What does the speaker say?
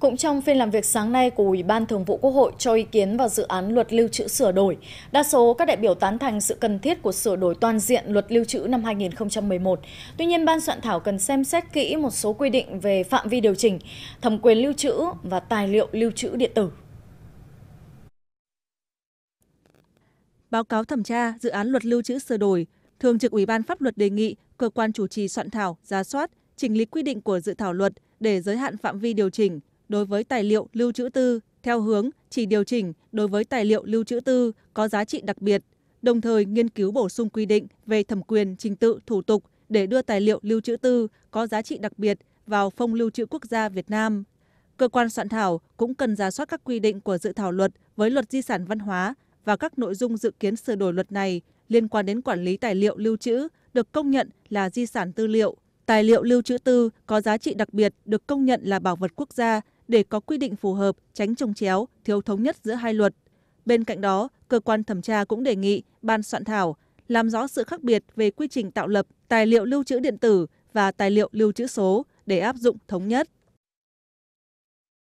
Cũng trong phiên làm việc sáng nay của Ủy ban Thường vụ Quốc hội cho ý kiến vào dự án luật lưu trữ sửa đổi, đa số các đại biểu tán thành sự cần thiết của sửa đổi toàn diện luật lưu trữ năm 2011. Tuy nhiên, ban soạn thảo cần xem xét kỹ một số quy định về phạm vi điều chỉnh, thẩm quyền lưu trữ và tài liệu lưu trữ điện tử. Báo cáo thẩm tra dự án luật lưu trữ sửa đổi, Thường trực Ủy ban Pháp luật đề nghị cơ quan chủ trì soạn thảo, ra soát, chỉnh lý quy định của dự thảo luật để giới hạn phạm vi điều chỉnh, đối với tài liệu lưu trữ tư theo hướng chỉ điều chỉnh đối với tài liệu lưu trữ tư có giá trị đặc biệt đồng thời nghiên cứu bổ sung quy định về thẩm quyền trình tự thủ tục để đưa tài liệu lưu trữ tư có giá trị đặc biệt vào phong lưu trữ quốc gia Việt Nam. Cơ quan soạn thảo cũng cần giả soát các quy định của dự thảo luật với luật di sản văn hóa và các nội dung dự kiến sửa đổi luật này liên quan đến quản lý tài liệu lưu trữ được công nhận là di sản tư liệu. Tài liệu lưu trữ tư có giá trị đặc biệt được công nhận là bảo vật quốc gia để có quy định phù hợp tránh trồng chéo thiếu thống nhất giữa hai luật bên cạnh đó cơ quan thẩm tra cũng đề nghị ban soạn thảo làm rõ sự khác biệt về quy trình tạo lập tài liệu lưu trữ điện tử và tài liệu lưu trữ số để áp dụng thống nhất